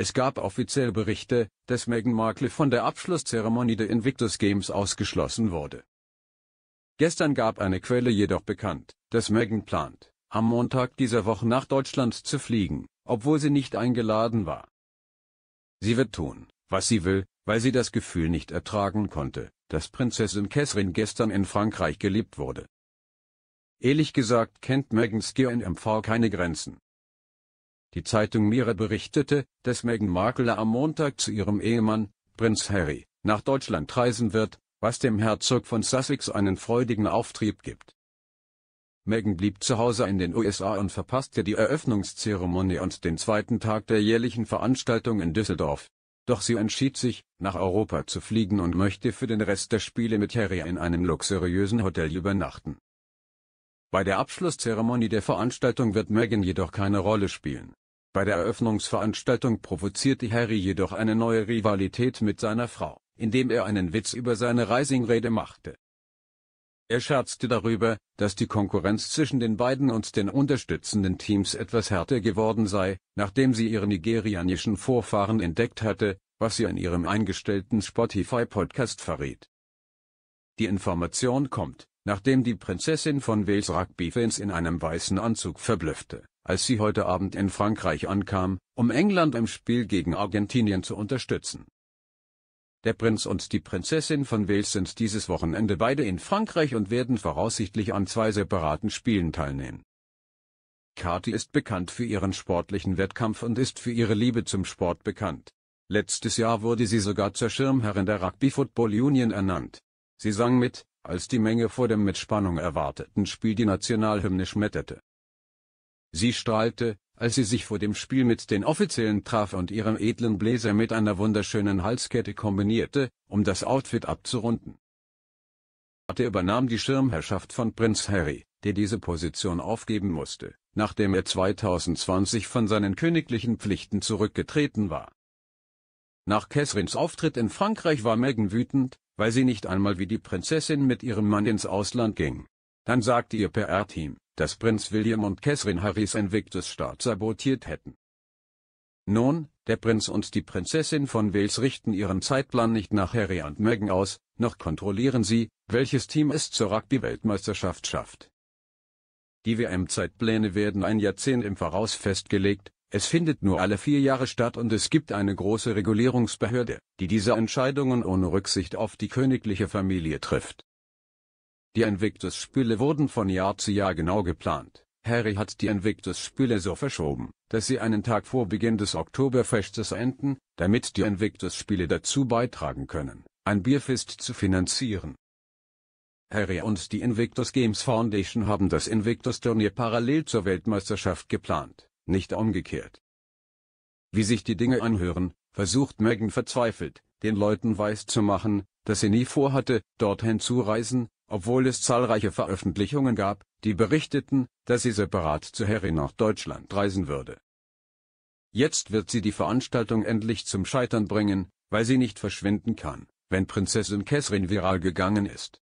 Es gab offiziell Berichte, dass Meghan Markle von der Abschlusszeremonie der Invictus Games ausgeschlossen wurde. Gestern gab eine Quelle jedoch bekannt, dass Meghan plant, am Montag dieser Woche nach Deutschland zu fliegen, obwohl sie nicht eingeladen war. Sie wird tun, was sie will, weil sie das Gefühl nicht ertragen konnte, dass Prinzessin Catherine gestern in Frankreich geliebt wurde. Ehrlich gesagt kennt Megans GNMV keine Grenzen. Die Zeitung Mira berichtete, dass Meghan Markle am Montag zu ihrem Ehemann, Prinz Harry, nach Deutschland reisen wird, was dem Herzog von Sussex einen freudigen Auftrieb gibt. Meghan blieb zu Hause in den USA und verpasste die Eröffnungszeremonie und den zweiten Tag der jährlichen Veranstaltung in Düsseldorf. Doch sie entschied sich, nach Europa zu fliegen und möchte für den Rest der Spiele mit Harry in einem luxuriösen Hotel übernachten. Bei der Abschlusszeremonie der Veranstaltung wird Meghan jedoch keine Rolle spielen. Bei der Eröffnungsveranstaltung provozierte Harry jedoch eine neue Rivalität mit seiner Frau, indem er einen Witz über seine Reisingrede machte. Er scherzte darüber, dass die Konkurrenz zwischen den beiden und den unterstützenden Teams etwas härter geworden sei, nachdem sie ihre nigerianischen Vorfahren entdeckt hatte, was sie in ihrem eingestellten Spotify-Podcast verriet. Die Information kommt, nachdem die Prinzessin von Wales Rugby Fans in einem weißen Anzug verblüffte, als sie heute Abend in Frankreich ankam, um England im Spiel gegen Argentinien zu unterstützen. Der Prinz und die Prinzessin von Wales sind dieses Wochenende beide in Frankreich und werden voraussichtlich an zwei separaten Spielen teilnehmen. Kathi ist bekannt für ihren sportlichen Wettkampf und ist für ihre Liebe zum Sport bekannt. Letztes Jahr wurde sie sogar zur Schirmherrin der Rugby Football Union ernannt. Sie sang mit als die Menge vor dem mit Spannung erwarteten Spiel die Nationalhymne schmetterte. Sie strahlte, als sie sich vor dem Spiel mit den Offiziellen traf und ihren edlen Bläser mit einer wunderschönen Halskette kombinierte, um das Outfit abzurunden. Arte übernahm die Schirmherrschaft von Prinz Harry, der diese Position aufgeben musste, nachdem er 2020 von seinen königlichen Pflichten zurückgetreten war. Nach Catherines Auftritt in Frankreich war Meghan wütend, weil sie nicht einmal wie die Prinzessin mit ihrem Mann ins Ausland ging. Dann sagte ihr PR-Team, dass Prinz William und Catherine Harrys Invictus Start sabotiert hätten. Nun, der Prinz und die Prinzessin von Wales richten ihren Zeitplan nicht nach Harry und Meghan aus, noch kontrollieren sie, welches Team es zur Rugby-Weltmeisterschaft schafft. Die WM-Zeitpläne werden ein Jahrzehnt im Voraus festgelegt, es findet nur alle vier Jahre statt und es gibt eine große Regulierungsbehörde, die diese Entscheidungen ohne Rücksicht auf die königliche Familie trifft. Die Invictus-Spiele wurden von Jahr zu Jahr genau geplant. Harry hat die Invictus-Spiele so verschoben, dass sie einen Tag vor Beginn des Oktoberfestes enden, damit die Invictus-Spiele dazu beitragen können, ein Bierfest zu finanzieren. Harry und die Invictus Games Foundation haben das Invictus-Turnier parallel zur Weltmeisterschaft geplant nicht umgekehrt. Wie sich die Dinge anhören, versucht Megan verzweifelt, den Leuten weiszumachen, dass sie nie vorhatte, dorthin zu reisen, obwohl es zahlreiche Veröffentlichungen gab, die berichteten, dass sie separat zu Harry nach Deutschland reisen würde. Jetzt wird sie die Veranstaltung endlich zum Scheitern bringen, weil sie nicht verschwinden kann, wenn Prinzessin Catherine viral gegangen ist.